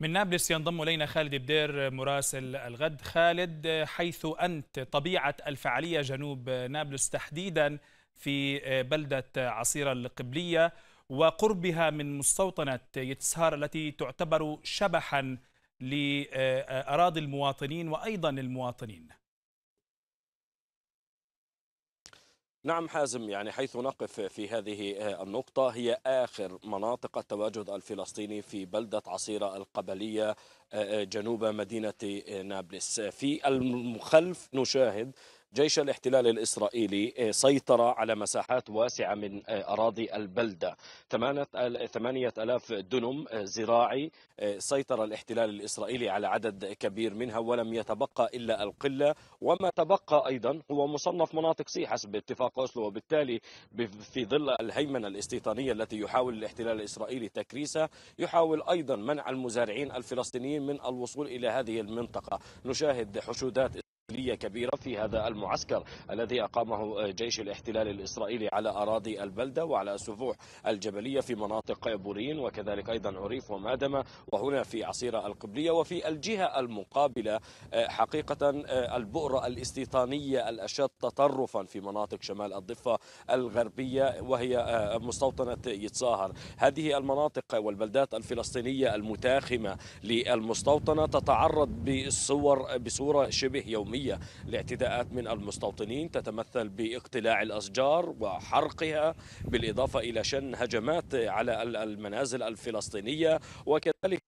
من نابلس ينضم الينا خالد بدير مراسل الغد خالد حيث انت طبيعه الفعاليه جنوب نابلس تحديدا في بلده عصيره القبليه وقربها من مستوطنه يتسهار التي تعتبر شبحا لاراضي المواطنين وايضا المواطنين نعم حازم يعني حيث نقف في هذه آه، النقطة هي آخر مناطق التواجد الفلسطيني في بلدة عصيرة القبلية آه، آه، جنوب مدينة نابلس في المخلف نشاهد جيش الاحتلال الإسرائيلي آه، سيطر على مساحات واسعة من آه، أراضي البلدة ثمانية 8000 دنم آه، زراعي سيطر الاحتلال الإسرائيلي على عدد كبير منها ولم يتبقى إلا القلة وما تبقى أيضا هو مصنف مناطق سي حسب اتفاق أوسلو وبالتالي في ظل الهيمنة الاستيطانية التي يحاول الاحتلال الإسرائيلي تكريسها يحاول أيضا منع المزارعين الفلسطينيين من الوصول إلى هذه المنطقة نشاهد حشودات كبيرة في هذا المعسكر الذي أقامه جيش الاحتلال الإسرائيلي على أراضي البلدة وعلى السفوح الجبلية في مناطق بورين وكذلك أيضا عريف ومادمة وهنا في عصيرة القبلية وفي الجهة المقابلة آه، حقيقة آه، البؤرة الاستيطانية الأشد تطرفا في مناطق شمال الضفة الغربية وهي آه، مستوطنة يتصاهر هذه المناطق والبلدات الفلسطينية المتاخمة للمستوطنة تتعرض بصور بصورة شبه يومية الجمهورية لاعتداءات من المستوطنين تتمثل باقتلاع الأشجار وحرقها بالإضافة إلى شن هجمات على المنازل الفلسطينية وكذلك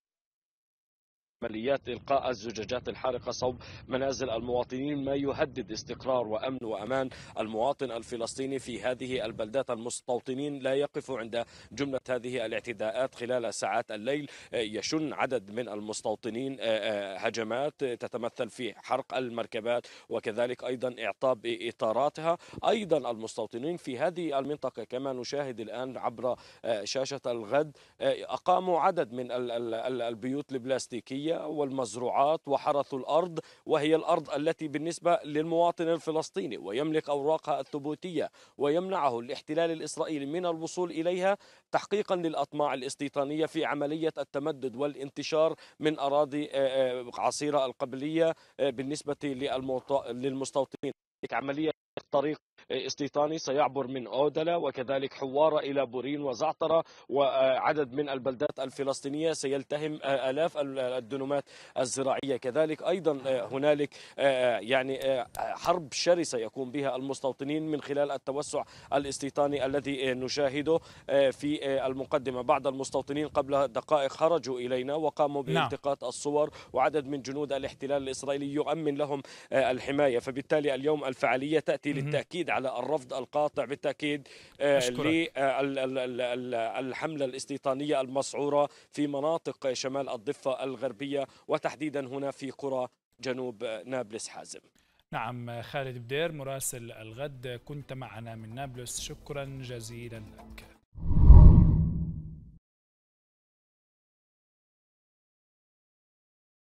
عمليات إلقاء الزجاجات الحارقة صوب منازل المواطنين ما يهدد استقرار وأمن وأمان المواطن الفلسطيني في هذه البلدات المستوطنين لا يقف عند جملة هذه الاعتداءات خلال ساعات الليل يشن عدد من المستوطنين آه، آه، هجمات تتمثل في حرق المركبات وكذلك أيضا إعطاب إطاراتها أيضا المستوطنين في هذه المنطقة كما نشاهد الآن عبر آه، شاشة الغد أقاموا عدد من البيوت البلاستيكية الزراعية والمزروعات وحرثوا الأرض وهي الأرض التي بالنسبة للمواطن الفلسطيني ويملك أوراقها الثبوتية ويمنعه الاحتلال الإسرائيلي من الوصول إليها تحقيقا للأطماع الاستيطانية في عملية التمدد والانتشار من أراضي آه، آه، عصيرة القبلية آه، بالنسبة للمستوطنين عملية طريق استيطاني سيعبر من أودلا وكذلك حوارة إلى بورين وزعترة وعدد من البلدات الفلسطينية سيلتهم آه، آلاف الدنومات الزراعية كذلك أيضا آه، هنالك آه، يعني حرب شرسة يقوم بها المستوطنين من خلال التوسع الاستيطاني الذي نشاهده في المقدمة بعض المستوطنين قبل دقائق خرجوا إلينا وقاموا نعم. بالتقاط الصور وعدد من جنود الاحتلال الإسرائيلي يؤمن لهم الحماية فبالتالي اليوم الفعالية تأتي للتأكيد على على الرفض القاطع بالتاكيد آه، للحمله آه، الاستيطانيه المسعوره في مناطق شمال الضفه الغربيه وتحديدا هنا في قرى جنوب نابلس حازم نعم خالد بدير مراسل الغد كنت معنا من نابلس شكرا جزيلا لك